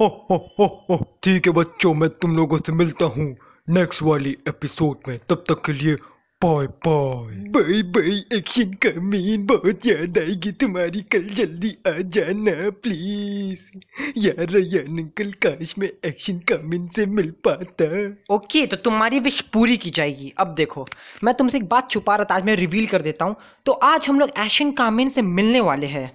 ठीक है बच्चों मैं तुम लोगों से मिलता हूँ नेक्स्ट वाली एपिसोड में तब तक के लिए bye bye bye bye Action Kamen बहुत याद आएगी तुम्हारी कल जल्दी आ जाना प्लीज यार रयान अंकल काश मैं एक्शन कमीन से मिल पाता ओके तो तुम्हारी विश पूरी की जाएगी अब देखो मैं तुमसे एक बात छुपा रहा था आज मैं रिवील कर देता हूँ तो आज हम लोग एक्शन कामिन से मिलने वाले हैं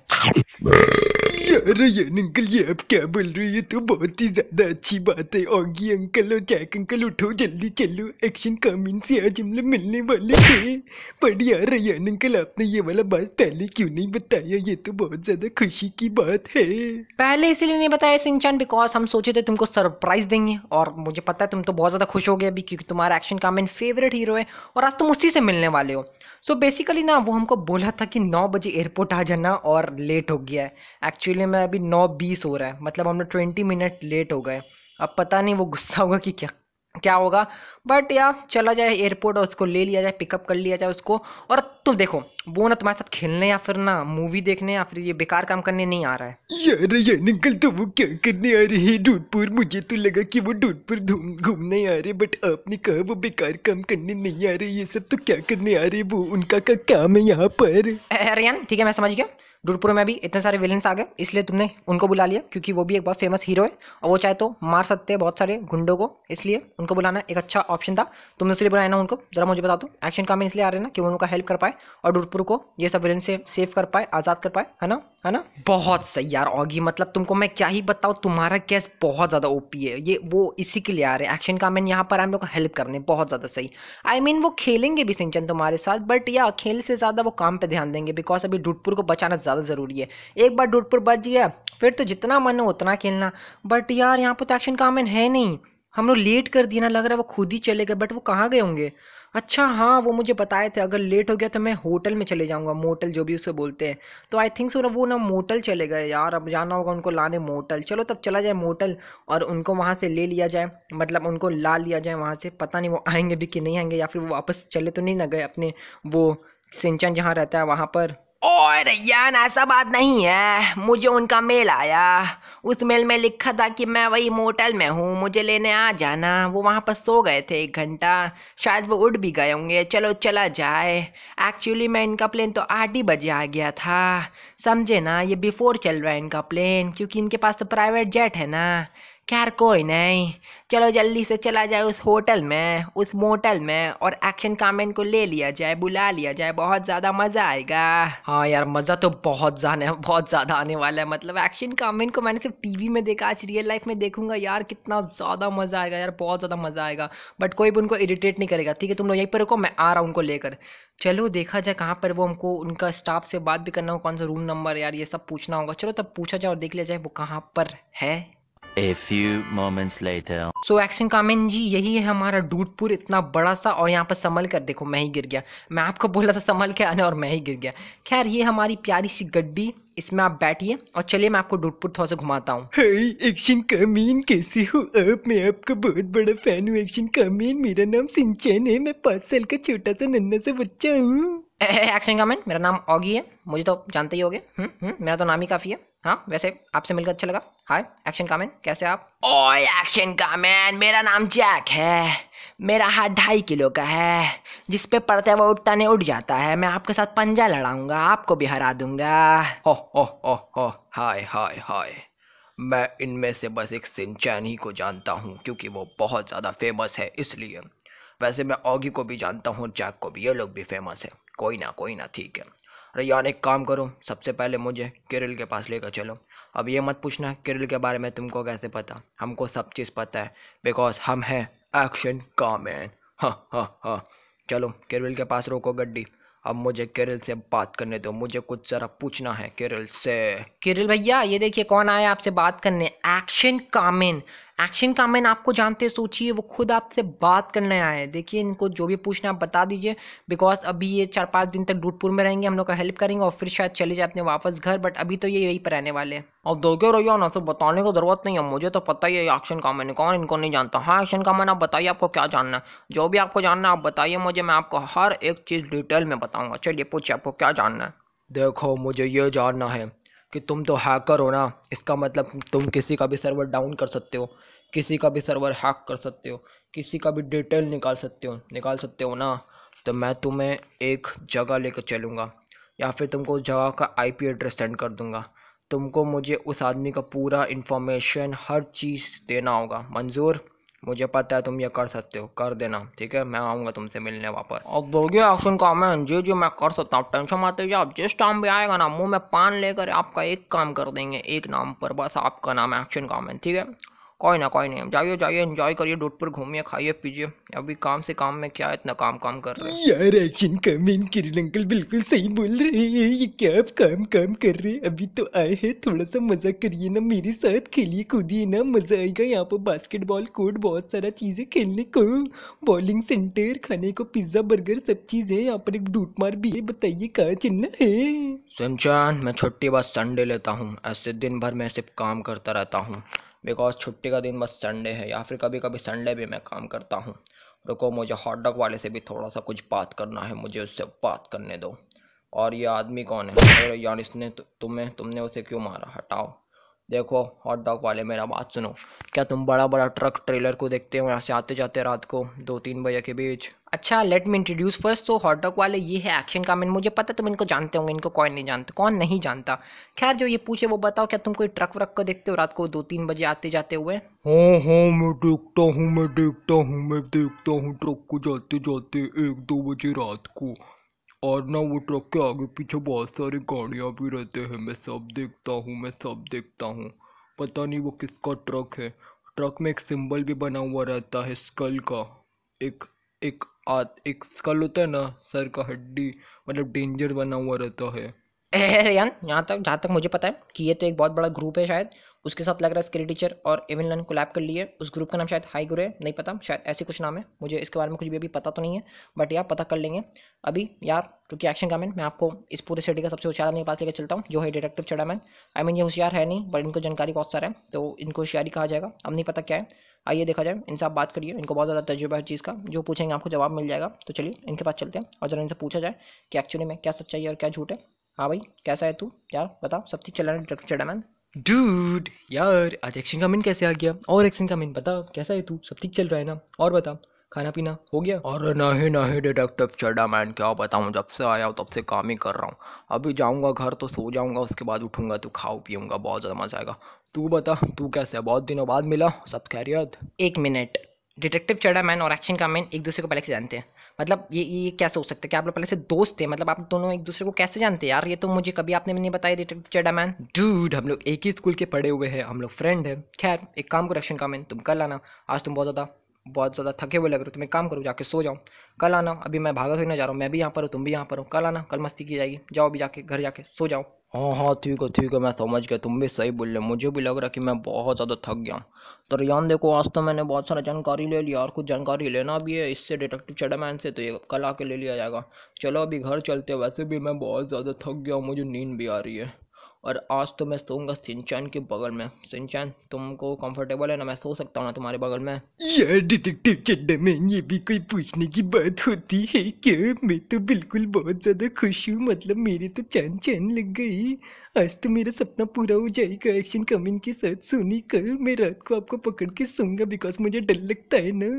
अरे ये अंकल ये आप क्या बोल रही है तो बहुत ही ज्यादा अच्छी बात है ओगी अंकल और जैक अंकल उठो जल्दी चलो एक्शन कमिंग से आज हम लोग मिलने वाले थे पर यार रैन अंकल आपने ये वाला बात पहले क्यों नहीं बताया ये तो बहुत ज्यादा खुशी की बात है पहले इसीलिए नहीं बताया सिंचन बिकॉज हम सोचे थे तुमको सरप्राइज देंगे और मुझे पता है तुम तो बहुत ज्यादा खुश हो गए अभी क्योंकि तुम्हारा एक्शन कमिंग फेवरेट हीरो है और आज तुम उसी से मिलने वाले हो सो बेसिकली ना वो हमको बोला था कि नौ बजे एयरपोर्ट आ जाना और लेट हो गया है एक्चुअली देखने में अभी नौ बीस हो रहा है मतलब हम लोग ट्वेंटी मिनट लेट हो गए अब पता नहीं वो गुस्सा होगा कि क्या क्या होगा बट या चला जाए एयरपोर्ट और उसको ले लिया जाए पिकअप कर लिया जाए उसको और तुम देखो वो ना तुम्हारे साथ खेलने या फिर ना मूवी देखने या फिर ये बेकार काम करने नहीं आ रहा है यार ये निकल तो वो क्या करने आ रही है डूटपुर मुझे तो लगा कि वो ढूंढपुर घूमने आ रहे बट आपने कहा वो बेकार काम करने नहीं आ रहे ये सब तो क्या करने आ रहे वो उनका का काम है यहाँ पर अरे ठीक है मैं समझ गया डुरपुर में भी इतने सारे विलन्स आ गए इसलिए तुमने उनको बुला लिया क्योंकि वो भी एक बहुत फेमस हीरो है और वो चाहे तो मार सकते हैं बहुत सारे गुंडों को इसलिए उनको बुलाना एक अच्छा ऑप्शन था तुमने इसलिए बुलाया ना उनको जरा मुझे बता दो एक्शन काम इसलिए आ रहे हैं ना कि वो उनका हेल्प कर पाए और डुरपुर को ये सब विलन से सेव कर पाए आज़ाद कर पाए है ना है ना बहुत सही यार ऑगी मतलब तुमको मैं क्या ही बताऊँ तुम्हारा कैस बहुत ज़्यादा ओ है ये वो इसी के लिए आ रहे हैं एक्शन काम यहाँ पर हम लोग हेल्प करने बहुत ज़्यादा सही आई मीन वो खेलेंगे भी सिंचन तुम्हारे साथ बट या खेल से ज़्यादा वो काम पर ध्यान देंगे बिकॉज अभी डुटपुर को बचाना ज़्यादा ज़रूरी है एक बार डूट पर बच गया फिर तो जितना मन हो उतना खेलना बट यार यहाँ पर तो एक्शन कामेन है नहीं हम लोग लेट कर दिया ना लग रहा है वो खुद ही चले गए बट वो कहाँ गए होंगे अच्छा हाँ वो मुझे बताए थे अगर लेट हो गया तो मैं होटल में चले जाऊँगा मोटल जो भी उसे बोलते हैं तो आई थिंक सो ना वो ना मोटल चले गए यार अब जाना होगा उनको लाने मोटल चलो तब चला जाए मोटल और उनको वहाँ से ले लिया जाए मतलब उनको ला लिया जाए वहाँ से पता नहीं वो आएंगे भी कि नहीं आएंगे या फिर वो वापस चले तो नहीं ना गए अपने वो सिंचन जहाँ रहता है वहाँ पर ओए रैयान ऐसा बात नहीं है मुझे उनका मेल आया उस मेल में लिखा था कि मैं वही मोटल में हूँ मुझे लेने आ जाना वो वहाँ पर सो गए थे एक घंटा शायद वो उठ भी गए होंगे चलो चला जाए एक्चुअली मैं इनका प्लेन तो आठ ही बजे आ गया था समझे ना ये बिफोर चल रहा है इनका प्लेन क्योंकि इनके पास तो प्राइवेट जेट है ना खैर कोई नहीं चलो जल्दी से चला जाए उस होटल में उस मोटल में और एक्शन कामेन को ले लिया जाए बुला लिया जाए बहुत ज़्यादा मज़ा आएगा हाँ यार मज़ा तो बहुत ज़्यादा बहुत ज़्यादा आने वाला है मतलब एक्शन कामेन को मैंने सिर्फ टीवी में देखा आज रियल लाइफ में देखूंगा यार कितना ज़्यादा मज़ा आएगा यार बहुत ज़्यादा मज़ा आएगा बट कोई भी उनको इरीटेट नहीं करेगा ठीक है तुम लोग यहीं पर रुको मैं आ रहा हूँ उनको लेकर चलो देखा जाए कहाँ पर वो हमको उनका स्टाफ से बात भी करना हो कौन सा रूम नंबर यार ये सब पूछना होगा चलो तब पूछा जाए और देख लिया जाए वो कहाँ पर है A few moments later. So action कामेन जी यही है हमारा डूटपुर इतना बड़ा सा और यहाँ पर संभल कर देखो मैं ही गिर गया मैं आपको बोला था संभल के आने और मैं ही गिर गया खैर ये हमारी प्यारी सी गड्डी इसमें आप बैठिए और चलिए मैं आपको डूटपुर थोड़ा सा घुमाता हूँ एक्शन कमीन कैसे हो आप मैं आपका बहुत बड़ा फैन हूँ एक्शन कमीन मेरा नाम सिंचन है मैं पाँच साल का छोटा सा नन्ना सा बच्चा हूँ एक्शन कमेंट मेरा नाम ऑगी है मुझे तो जानते ही होगे हम्म, हम्म, मेरा तो नाम ही काफ़ी है हाँ वैसे आपसे मिलकर अच्छा लगा हाय एक्शन कामेन कैसे आप ओए एक्शन कामेन मेरा नाम जैक है मेरा हाथ ढाई किलो का है जिस पे पड़ते वो उठता नहीं उठ जाता है मैं आपके साथ पंजा लड़ाऊंगा आपको भी हरा दूंगा हो हो हो हो हाय हाय हाय मैं इनमें से बस एक सिंचैन ही को जानता हूँ क्योंकि वो बहुत ज़्यादा फेमस है इसलिए वैसे मैं ऑगी को भी जानता हूँ जैक को भी ये लोग भी फेमस है कोई ना कोई ना ठीक है अरे यार एक काम करो सबसे पहले मुझे किरिल के पास लेकर चलो अब ये मत पूछना किरिल के बारे में तुमको कैसे पता हमको सब चीज़ पता है बिकॉज हम हैं एक्शन कामैन हाँ हाँ हाँ चलो किरिल के पास रोको गड्डी अब मुझे किरिल से बात करने दो मुझे कुछ ज़रा पूछना है किरिल से किरिल भैया ये देखिए कौन आया आपसे बात करने एक्शन कामिन एक्शन कामेन आपको जानते सोचिए वो खुद आपसे बात करने आए देखिए इनको जो भी पूछना आप बता दीजिए बिकॉज अभी ये चार पाँच दिन तक डूटपुर में रहेंगे हम लोग का हेल्प करेंगे और फिर शायद चले जाए अपने वापस घर बट अभी तो ये यही पर रहने वाले हैं और क्यों रहिए ना तो बताने की जरूरत नहीं है मुझे तो पता ही है एक्शन कामेन कौन इनको नहीं जानता हाँ एक्शन कामेन आप बताइए आपको क्या जानना है जो भी आपको जानना है आप बताइए मुझे मैं आपको हर एक चीज़ डिटेल में बताऊँगा चलिए पूछिए आपको क्या जानना है देखो मुझे ये जानना है कि तुम तो हैकर हो ना इसका मतलब तुम किसी का भी सर्वर डाउन कर सकते हो किसी का भी सर्वर हैक कर सकते हो किसी का भी डिटेल निकाल सकते हो निकाल सकते हो ना तो मैं तुम्हें एक जगह लेकर चलूँगा या फिर तुमको उस जगह का आईपी एड्रेस सेंड कर दूँगा तुमको मुझे उस आदमी का पूरा इन्फॉर्मेशन हर चीज़ देना होगा मंजूर मुझे पता है तुम ये कर सकते हो कर देना ठीक है मैं आऊँगा तुमसे मिलने वापस और बोलियो एक्शन कॉमेंट मैं जी जी मैं कर सकता हूँ टेंशन मत लीजिए आप जिस टाइम भी आएगा ना मुँह में पान लेकर आपका एक काम कर देंगे एक नाम पर बस आपका नाम एक्शन काम है ठीक है कोई ना कोई नहीं जाइए जाइए एंजॉय करिए डोट पर घूमिए खाइए पीजिए अभी काम से काम में क्या इतना काम काम कर रहे हैं यार एक्शन कम किरण अंकल बिल्कुल सही बोल रहे हैं ये क्या आप काम काम कर रहे हैं अभी तो आए हैं थोड़ा सा मजा करिए ना मेरे साथ खेलिए कूदिए ना मजा आएगा यहाँ पर बास्केटबॉल कोर्ट बहुत सारा चीज़ें खेलने को बॉलिंग सेंटर खाने को पिज्ज़ा बर्गर सब चीज़ है यहाँ पर एक डूट मार भी है बताइए कहाँ चिन्ना है सुनचान मैं छुट्टी बाद संडे लेता हूँ ऐसे दिन भर मैं सिर्फ काम करता रहता हूँ बिकॉज छुट्टी का दिन बस संडे है या फिर कभी कभी संडे भी मैं काम करता हूँ रुको मुझे हॉट डॉग वाले से भी थोड़ा सा कुछ बात करना है मुझे उससे बात करने दो और ये आदमी कौन है अरे यार इसने तुम्हें तुमने उसे क्यों मारा हटाओ देखो हॉट डॉग वाले मेरा बात सुनो क्या तुम बड़ा बड़ा ट्रक ट्रेलर को देखते हो यहाँ से आते जाते रात को दो तीन बजे के बीच अच्छा लेट मी इंट्रोड्यूस फर्स्ट तो हॉट डॉग वाले ये है एक्शन कामेंट मुझे पता है तुम इनको जानते होंगे इनको कौन नहीं जानता कौन नहीं जानता खैर जो ये पूछे वो बताओ क्या तुम कोई ट्रक व्रक को देखते हो रात को दो तीन बजे आते जाते हुए हाँ हाँ मैं देखता हूँ मैं देखता हूँ मैं देखता हूँ ट्रक को जाते जाते एक दो बजे रात को और ना वो ट्रक के आगे पीछे बहुत सारी गाड़ियाँ भी रहते हैं मैं सब देखता हूँ मैं सब देखता हूँ पता नहीं वो किसका ट्रक है ट्रक में एक सिंबल भी बना हुआ रहता है स्कल का एक एक आ, एक स्कल होता है ना सर का हड्डी मतलब डेंजर बना हुआ रहता है यान यहाँ तक जहाँ तक मुझे पता है कि ये तो एक बहुत बड़ा ग्रुप है शायद उसके साथ लग रहा है स्क्री टीचर और एविन लन को लैप कर लिए उस ग्रुप का नाम शायद हाई गुरु है नहीं पता शायद ऐसे कुछ नाम है मुझे इसके बारे में कुछ भी अभी पता तो नहीं है बट यार पता कर लेंगे अभी यार क्योंकि एक्शन कामैन मैं आपको इस पूरे सिटी का सबसे होशियार अपने पास लेकर चलता हूँ जो है डिटेक्टिव चढ़ा मैन आई मीन ये होशियार है नहीं बट इनको जानकारी बहुत सारा है तो इनको होशियारी कहा जाएगा अब नहीं पता क्या है आइए देखा जाए इनसे आप बात करिए इनको बहुत ज़्यादा तजुर्बा हर चीज़ का जो पूछेंगे आपको जवाब मिल जाएगा तो चलिए इनके पास चलते हैं और जरा इनसे पूछा जाए कि एक्चुअली में क्या सच्चाई है और क्या झूठ है हाँ भाई कैसा है तू यार बता सब ठीक चल रहा है डॉक्टर चडामैन डूड यार आज एक्शन का मिन कैसे आ गया और एक्शन का मिन बता कैसा है तू सब ठीक चल रहा है ना और बता खाना पीना हो गया अरे नहीं नहीं डिटेक्टिव चड्डा मैन क्या बताऊँ जब से आया हूँ तब से काम ही कर रहा हूँ अभी जाऊँगा घर तो सो जाऊँगा उसके बाद उठूँगा तो खाओ पीऊँगा बहुत ज़्यादा मज़ा आएगा तू बता तू कैसे है बहुत दिनों बाद मिला सब खैरियत एक मिनट डिटेक्टिव चढ़ा मैन और एक्शन का मैन एक दूसरे को पहले से जानते हैं मतलब ये ये कैसे हो सकता है कि आप लोग पहले से दोस्त थे मतलब आप दोनों एक दूसरे को कैसे जानते हैं यार ये तो मुझे कभी आपने भी नहीं बताया डिटेक्टिव चेडा मैन डूड हम लोग एक ही स्कूल के पढ़े हुए हैं हम लोग फ्रेंड हैं खैर एक काम करो एक्शन का मैन तुम कल आना आज तुम बहुत ज़्यादा बहुत ज़्यादा थके हुए लग रहे हो तुम एक काम करो जाके सो जाओ कल आना अभी मैं भागा थोड़ी तो ना जा रहा हूँ मैं भी यहाँ पर हूँ तुम भी यहाँ पर हो कल आना कल मस्ती की जाएगी जाओ अभी जाके घर जाके सो जाओ हाँ हाँ ठीक है ठीक है मैं समझ गया तुम भी सही बोल रहे मुझे भी लग रहा कि मैं बहुत ज़्यादा थक गया हूँ तो रियान देखो आज तो मैंने बहुत सारा जानकारी ले लिया और कुछ जानकारी लेना भी है इससे डिटेक्टिव चडामैन से तो ये कल आके ले लिया जाएगा चलो अभी घर चलते वैसे भी मैं बहुत ज़्यादा थक गया हूँ मुझे नींद भी आ रही है और आज तो मैं सोऊंगा सिंचन के बगल में सिंचन तुमको कंफर्टेबल है ना मैं सो सकता हूँ ना तुम्हारे बगल में यार डिटेक्टिव चड्डा में ये भी कोई पूछने की बात होती है क्या मैं तो बिल्कुल बहुत ज़्यादा खुश हूँ मतलब मेरे तो चैन चैन लग गई आज तो मेरा सपना पूरा हो जाएगा एक्शन कमिंग के साथ सोनी कल मैं रात को आपको पकड़ के सोऊंगा बिकॉज मुझे डर लगता है ना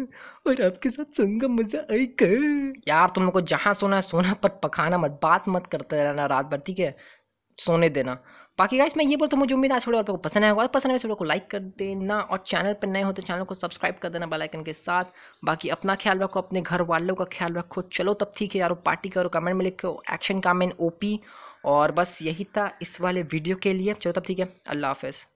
और आपके साथ सोऊंगा मज़ा आएगा यार तुम लोग को जहाँ सोना है सोना पर पखाना मत बात मत करते रहना रात भर ठीक है सोने देना बाकी गाइस मैं ये बोलता हूँ मुझे उम्मीद आज और आपको पसंद आएगा और पसंद आए तो वीडियो को लाइक कर देना और चैनल पर नए हो तो चैनल को सब्सक्राइब कर देना बेल आइकन के साथ बाकी अपना ख्याल रखो अपने घर वालों का ख्याल रखो चलो तब ठीक है यार पार्टी करो कमेंट में लिखो एक्शन कामेंट ओपी और बस यही था इस वाले वीडियो के लिए चलो तब ठीक है अल्लाह हाफिज़